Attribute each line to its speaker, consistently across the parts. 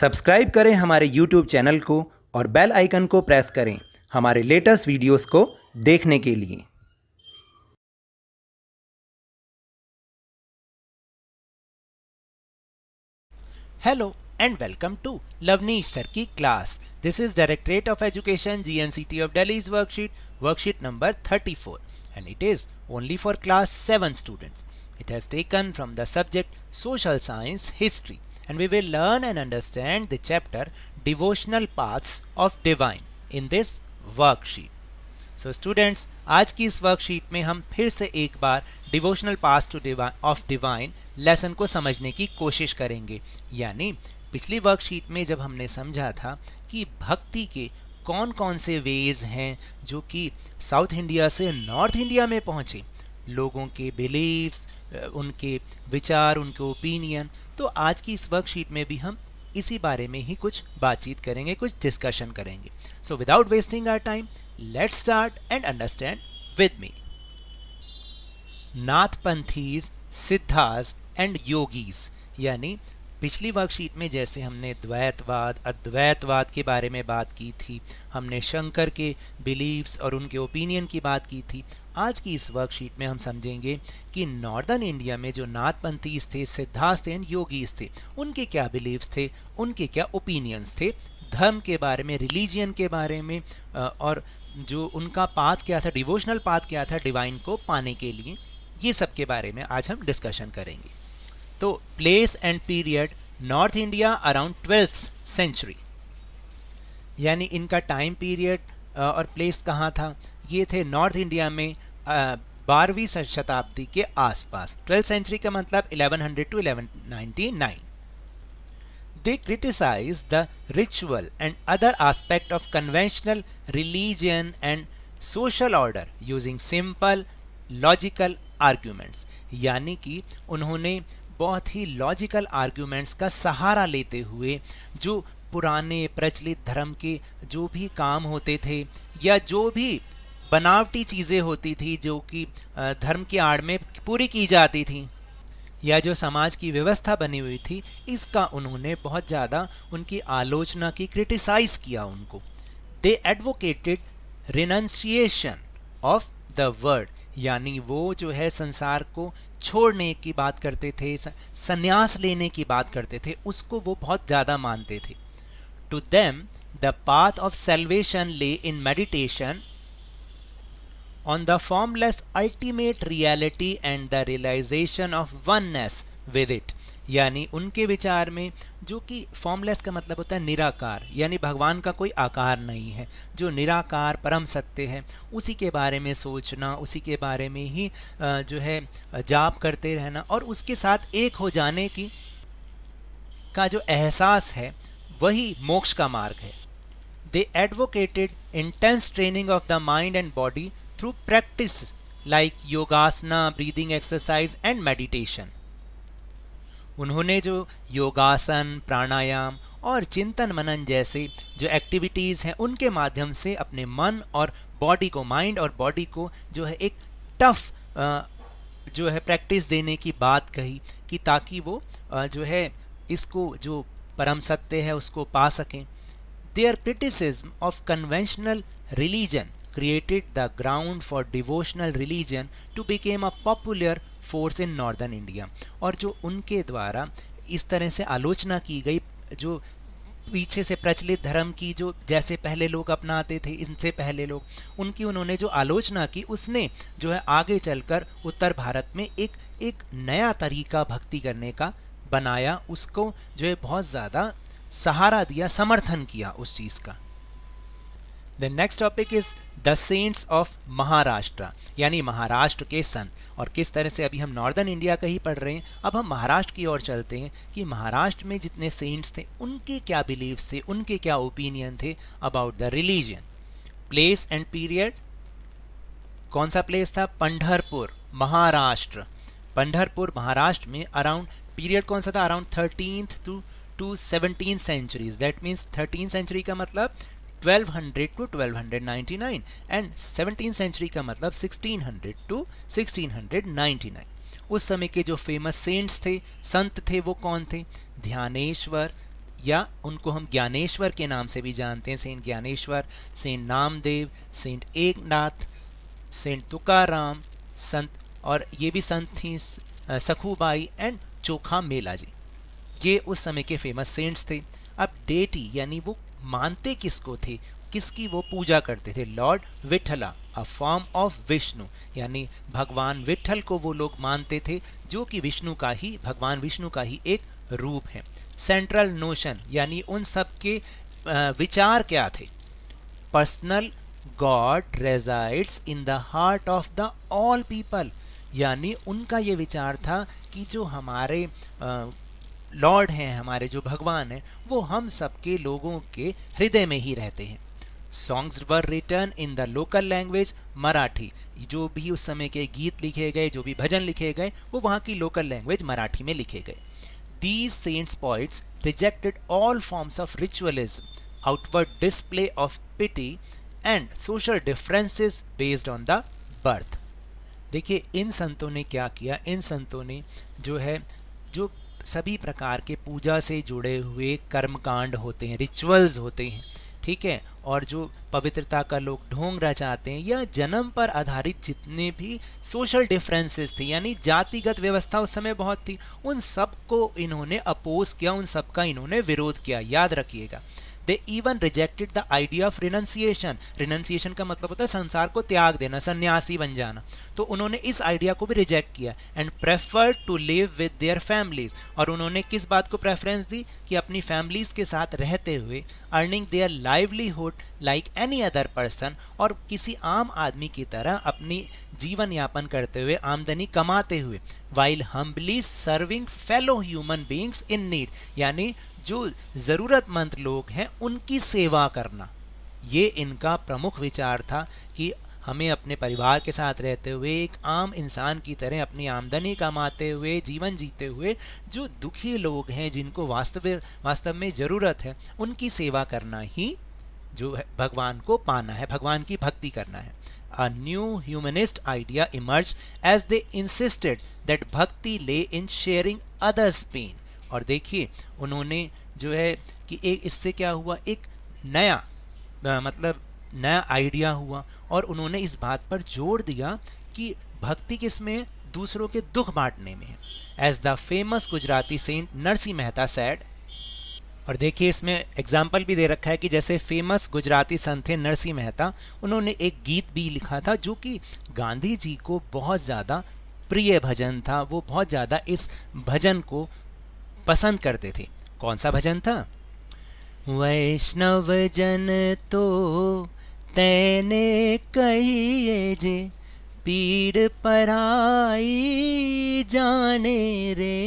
Speaker 1: Subscribe करें हमारे YouTube channel को और बेल आइकन को प्रेस करें हमारे लेटेस्ट वीडियोस को देखने के लिए hello and welcome to Lovneesh sir की class this is directorate of education GNCT of Delhi's worksheet worksheet number 34 and it is only for class seven students it has taken from the subject social science history and we will learn and understand the chapter Devotional Paths of Divine in this worksheet. So so students आज की इस worksheet में हम फिर से एक बार devotional paths to of divine lesson को समझने की कोशिश करेंगे यानी पिछली वर्कशीट में जब हमने समझा था कि भक्ति के कौन कौन से वेज हैं जो कि साउथ इंडिया से नॉर्थ इंडिया में पहुँचे लोगों के बिलीव्स उनके विचार उनके ओपिनियन तो आज की इस वर्कशीट में भी हम इसी बारे में ही कुछ बातचीत करेंगे कुछ डिस्कशन करेंगे so without wasting our time let start and understand with me Nathpanthis Siddhas and yogis यानी पिछली वर्कशीट में जैसे हमने द्वैतवाद अद्वैतवाद के बारे में बात की थी हमने शंकर के बिलीव्स और उनके ओपिनियन की बात की थी आज की इस वर्कशीट में हम समझेंगे कि नॉर्दर्न इंडिया में जो नाथपंथीज थे सिद्धार्थ थे योगीज थे उनके क्या बिलीव्स थे उनके क्या ओपिनियंस थे धर्म के बारे में रिलीजियन के बारे में और जो उनका पाथ क्या था डिवोशनल पाथ क्या था डिवाइन को पाने के लिए ये सब के बारे में आज हम डिस्कशन करेंगे तो place and period North India around twelfth century यानी इनका टाइम पीरियड और प्लेस कहाँ था ये थे नॉर्थ इंडिया में बारहवीं शताब्दी के आसपास ट्वेल्थ सेंचुरी का मतलब 1100 hundred to eleven they criticize the ritual and other aspect of conventional religion and social order using simple logical arguments यानी कि उन्होंने बहुत ही लॉजिकल आर्ग्यूमेंट्स का सहारा लेते हुए जो पुराने प्रचलित धर्म के जो भी काम होते थे या जो भी बनावटी चीज़ें होती थी जो कि धर्म की आड़ में पूरी की जाती थी या जो समाज की व्यवस्था बनी हुई थी इसका उन्होंने बहुत ज़्यादा उनकी आलोचना की क्रिटिसाइज किया उनको they advocated renunciation of the world यानी वो जो है संसार को छोड़ने की बात करते थे संन्यास लेने की बात करते थे उसको वो बहुत ज़्यादा मानते थे to them the path of salvation lay in meditation on the formless ultimate reality and the realization of oneness with it यानी उनके विचार में जो कि फॉर्मलेस का मतलब होता है निराकार यानी भगवान का कोई आकार नहीं है जो निराकार परम सत्य है उसी के बारे में सोचना उसी के बारे में ही जो है जाप करते रहना और उसके साथ एक हो जाने की का जो एहसास है वही मोक्ष का मार्ग है they advocated intense training of the mind and body through practice like yogasana breathing exercise and meditation उन्होंने जो योगासन प्राणायाम और चिंतन मनन जैसे जो एक्टिविटीज़ हैं उनके माध्यम से अपने मन और बॉडी को माइंड और बॉडी को जो है एक टफ जो है प्रैक्टिस देने की बात कही कि ताकि वो जो है इसको जो परम सत्य है उसको पा सकें their criticism of conventional religion created the ground for devotional religion to became a popular force in northern India और जो उनके द्वारा इस तरह से आलोचना की गई जो पीछे से प्रचलित धर्म की जो जैसे पहले लोग अपनाते थे इनसे पहले लोग उनकी उन्होंने जो आलोचना की उसने जो है आगे चलकर उत्तर भारत में एक एक नया तरीका भक्ति करने का बनाया उसको जो है बहुत ज़्यादा सहारा दिया समर्थन किया उस चीज़ का the next topic is the saints of Maharashtra यानी महाराष्ट्र के सन और किस तरह से अभी हम नॉर्दर्न इंडिया का ही पढ़ रहे हैं अब हम महाराष्ट्र की ओर चलते हैं कि महाराष्ट्र में जितने सेंट्स थे उनके क्या बिलीव्स थे उनके क्या ओपिनियन थे about the religion place and period कौन सा प्लेस था पंडरपुर महाराष्ट्र पंडरपुर महाराष्ट्र में अराउंड पीरियड कौन सा था around thirteen to to seventeen centuries that means thirteen century का मतलब 1200 टू 1299 एंड सेवनटीन सेंचुरी का मतलब 1600 टू 1699 उस समय के जो फेमस सेंट्स थे संत थे वो कौन थे ध्यानेश्वर या उनको हम ज्ञानेश्वर के नाम से भी जानते हैं saint Gyaneshwar saint Namdev saint Eknath saint Tukaram संत और ये भी संत थी सखूबाई एंड चोखा मेला जी ये उस समय के फेमस सेंट्स थे अब डेटी यानी वो मानते किसको थे किसकी वो पूजा करते थे Lord Vitthala a form of Vishnu यानी भगवान विठल को वो लोग मानते थे जो कि विष्णु का ही भगवान विष्णु का ही एक रूप है सेंट्रल नोशन यानी उन सब के विचार क्या थे personal god resides in the heart of the all people यानी उनका ये विचार था कि जो हमारे लॉर्ड हैं हमारे जो भगवान हैं वो हम सबके लोगों के हृदय में ही रहते हैं songs were written in the local language Marathi जो भी उस समय के गीत लिखे गए जो भी भजन लिखे गए वो वहाँ की लोकल लैंग्वेज मराठी में लिखे गए these saints poets rejected all forms of ritualism outward display of piety and social differences based on the birth देखिए इन संतों ने क्या किया इन संतों ने जो है जो सभी प्रकार के पूजा से जुड़े हुए कर्मकांड होते हैं रिचुअल्स होते हैं ठीक है और जो पवित्रता का लोग ढोंग रचाते हैं या जन्म पर आधारित जितने भी सोशल डिफरेंसेस थे यानी जातिगत व्यवस्था उस समय बहुत थी उन सब को इन्होंने अपोज किया उन सब का इन्होंने विरोध किया याद रखिएगा they even rejected the idea of renunciation renunciation का मतलब होता है संसार को त्याग देना सन्यासी बन जाना तो उन्होंने इस आइडिया को भी रिजेक्ट किया and prefer to live with their families और उन्होंने किस बात को प्रेफरेंस दी कि अपनी फैमिलीज के साथ रहते हुए earning their livelihood like any other person और किसी आम आदमी की तरह अपनी जीवन यापन करते हुए आमदनी कमाते हुए while humbly serving fellow human beings in need यानी जो ज़रूरतमंद लोग हैं उनकी सेवा करना ये इनका प्रमुख विचार था कि हमें अपने परिवार के साथ रहते हुए एक आम इंसान की तरह अपनी आमदनी कमाते हुए जीवन जीते हुए जो दुखी लोग हैं जिनको वास्तव वास्तव में ज़रूरत है उनकी सेवा करना ही जो है भगवान को पाना है भगवान की भक्ति करना है a new humanist idea emerge as they insisted that bhakti lay in sharing others pen और देखिए उन्होंने जो है कि एक इससे क्या हुआ एक नया आ, मतलब नया आइडिया हुआ और उन्होंने इस बात पर जोर दिया कि भक्ति किस में दूसरों के दुख बांटने में है as the famous Gujarati saint Narsi Mehta said और देखिए इसमें एग्जाम्पल भी दे रखा है कि जैसे फेमस गुजराती संत थे नरसी मेहता उन्होंने एक गीत भी लिखा था जो कि गांधी जी को बहुत ज़्यादा प्रिय भजन था वो बहुत ज़्यादा इस भजन को पसंद करते थे कौन सा भजन था वैष्णव जन तो तैने कहिए जे पीर पराई जाने रे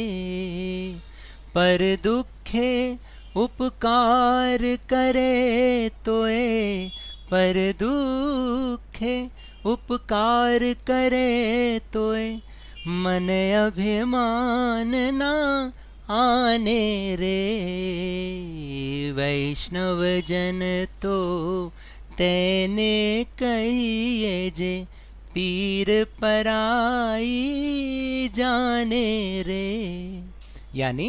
Speaker 1: पर दुखे उपकार करे ए पर दुखे उपकार करे ए मन अभिमान ना आने रे वैष्णव जन तो तेने कहिए जे पीर पराई जाने रे यानी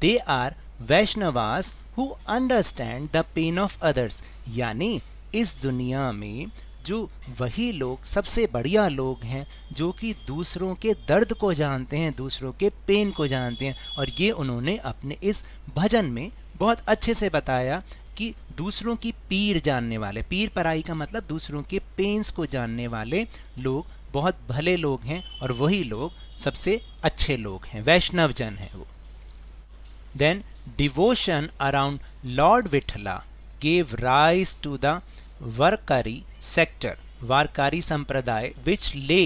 Speaker 1: they are Vaishnavas who understand the pain of others यानी इस दुनिया में जो वही लोग सबसे बढ़िया लोग हैं जो कि दूसरों के दर्द को जानते हैं दूसरों के पेन को जानते हैं और ये उन्होंने अपने इस भजन में बहुत अच्छे से बताया कि दूसरों की पीर जानने वाले पीर पराई का मतलब दूसरों के पेंस को जानने वाले लोग बहुत भले लोग हैं और वही लोग सबसे अच्छे लोग हैं वैष्णव जन हैं वो then devotion around lord Vitthala gave rise to the Warkari sector Warkari संप्रदाय which lay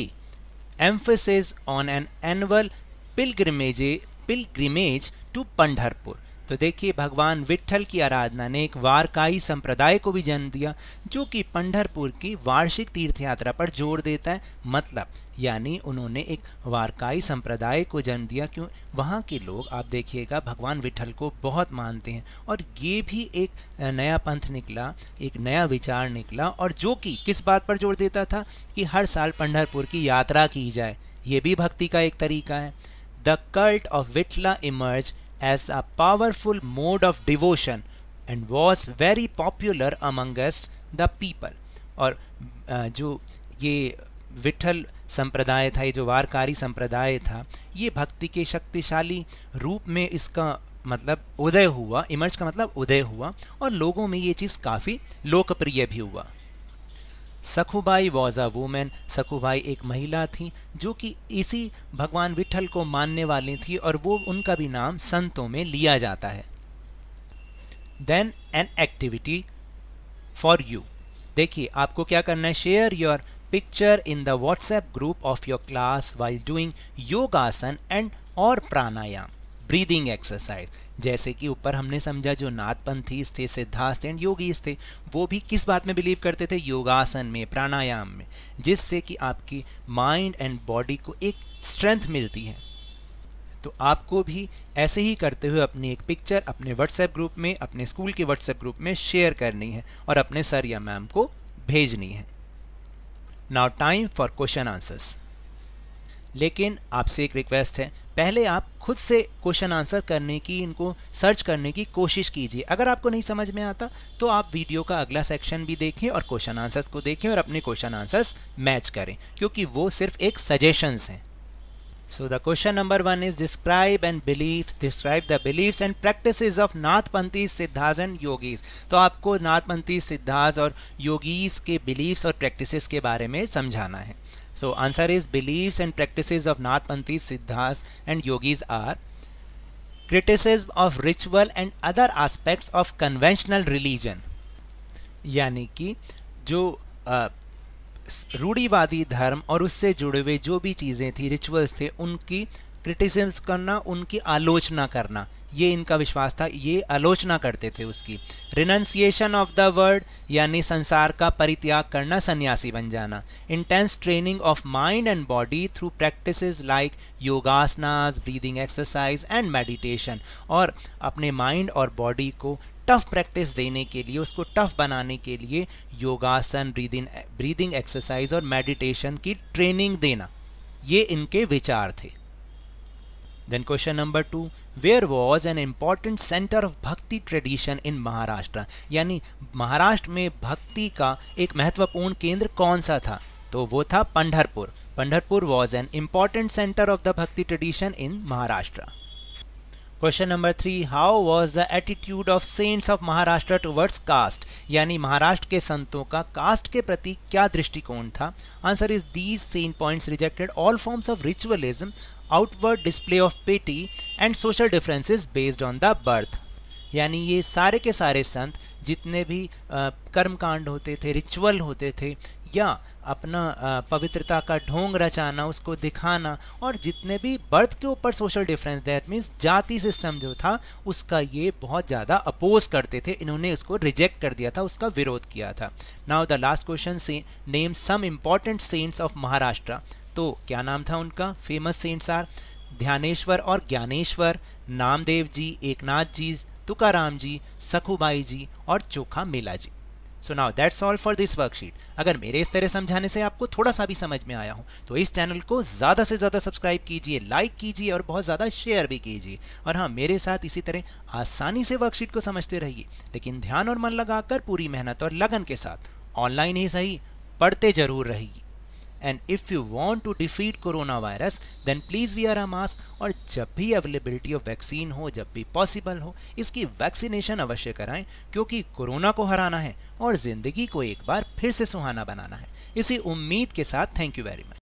Speaker 1: emphasis on an annual pilgrimage pilgrimage to Pandharpur तो देखिए भगवान विट्ठल की आराधना ने एक वारकाई संप्रदाय को भी जन्म दिया जो कि पंढरपुर की वार्षिक तीर्थ यात्रा पर जोर देता है मतलब यानी उन्होंने एक वारकाई संप्रदाय को जन्म दिया क्यों वहाँ के लोग आप देखिएगा भगवान विट्ठल को बहुत मानते हैं और ये भी एक नया पंथ निकला एक नया विचार निकला और जो कि किस बात पर जोर देता था कि हर साल पंढरपुर की यात्रा की जाए ये भी भक्ति का एक तरीका है the cult of Vitthala emerge as a powerful mode of devotion and was very popular amongst the people और जो ये विठल संप्रदाय था ये जो वारकारी संप्रदाय था ये भक्ति के शक्तिशाली रूप में इसका मतलब उदय हुआ इमर्ज का मतलब उदय हुआ और लोगों में ये चीज़ काफ़ी लोकप्रिय भी हुआ Sakhubai was a women Sakhubai एक महिला थी जो कि इसी भगवान विठल को मानने वाली थी और वो उनका भी नाम संतों में लिया जाता है then an activity for you देखिए आपको क्या करना है share your picture in the WhatsApp group of your class while doing yogasan and और प्राणायाम ब्रीदिंग एक्सरसाइज जैसे कि ऊपर हमने समझा जो नाथपंथी थे सिद्धास्त एंड योगीस थे वो भी किस बात में बिलीव करते थे योगासन में प्राणायाम में जिससे कि आपकी माइंड एंड बॉडी को एक स्ट्रेंथ मिलती है तो आपको भी ऐसे ही करते हुए अपनी एक पिक्चर अपने व्हाट्सएप ग्रुप में अपने स्कूल के व्हाट्सएप ग्रुप में शेयर करनी है और अपने सर या मैम को भेजनी है now time for question answers लेकिन आपसे एक रिक्वेस्ट है पहले आप खुद से क्वेश्चन आंसर करने की इनको सर्च करने की कोशिश कीजिए अगर आपको नहीं समझ में आता तो आप वीडियो का अगला सेक्शन भी देखें और क्वेश्चन आंसर्स को देखें और अपने क्वेश्चन आंसर्स मैच करें क्योंकि वो सिर्फ एक सजेशंस हैं so the question number one is describe and belief describe the beliefs and practice of Nathpanthi Siddharth and yogis तो आपको नाथपंथी सिद्धाज और योगीज के बिलीव्स और प्रैक्टिस के बारे में समझाना है So answer is beliefs and practices of Nathpanthis, Siddhas and Yogis are criticism of ritual and other aspects of conventional religion yani ki jo uh, रूढ़ीवादी धर्म और उससे जुड़े हुए जो भी चीज़ें थी रिचुअल्स थे उनकी क्रिटिसिज्म करना उनकी आलोचना करना ये इनका विश्वास था ये आलोचना करते थे उसकी रिनंसिएशन ऑफ द वर्ड यानी संसार का परित्याग करना सन्यासी बन जाना intense training of mind and body through practice like yogasanas breathing exercise and meditation और अपने माइंड और बॉडी को टफ प्रैक्टिस देने के लिए उसको टफ बनाने के लिए योगासन ब्रीदिंग ब्रीदिंग एक्सरसाइज और मेडिटेशन की ट्रेनिंग देना ये इनके विचार थे Then question number two, where was an important center of Bhakti tradition in Maharashtra? यानी महाराष्ट्र में भक्ति का एक महत्वपूर्ण केंद्र कौन सा था तो वो था Pandharpur Pandharpur was an important centre of the bhakti tradition in Maharashtra question number three how was the attitude of saints of Maharashtra towards caste यानी महाराष्ट्र के संतों का कास्ट के प्रति क्या दृष्टिकोण था answer is these saint points rejected all forms of ritualism outward display of petty and social differences based on the birth यानी ये सारे के सारे संत जितने भी कर्मकांड होते थे रिचुअल होते थे या अपना पवित्रता का ढोंग रचाना उसको दिखाना और जितने भी बर्थ के ऊपर सोशल डिफरेंस दैट मीन्स जाति सिस्टम जो था उसका ये बहुत ज़्यादा अपोज करते थे इन्होंने उसको रिजेक्ट कर दिया था उसका विरोध किया था now the last question say name some important saints of Maharashtra तो क्या नाम था उनका फेमस सेंट्स आर ध्यानेश्वर और ज्ञानेश्वर नामदेव जी एकनाथ जी तुकाराम जी सखुबाई जी और Chokhamela ji so now that's all for this worksheet अगर मेरे इस तरह समझाने से आपको थोड़ा सा भी समझ में आया हो तो इस चैनल को ज़्यादा से ज़्यादा सब्सक्राइब कीजिए लाइक कीजिए और बहुत ज़्यादा शेयर भी कीजिए और हाँ मेरे साथ इसी तरह आसानी से वर्कशीट को समझते रहिए लेकिन ध्यान और मन लगाकर पूरी मेहनत और लगन के साथ ऑनलाइन ही सही पढ़ते जरूर रहिए and if you want to defeat corona virus then please wear a mask और जब भी अवेलेबिलिटी ऑफ वैक्सीन हो जब भी पॉसिबल हो इसकी वैक्सीनेशन अवश्य कराएं क्योंकि कोरोना को हराना है और ज़िंदगी को एक बार फिर से सुहाना बनाना है इसी उम्मीद के साथ थैंक यू वेरी मच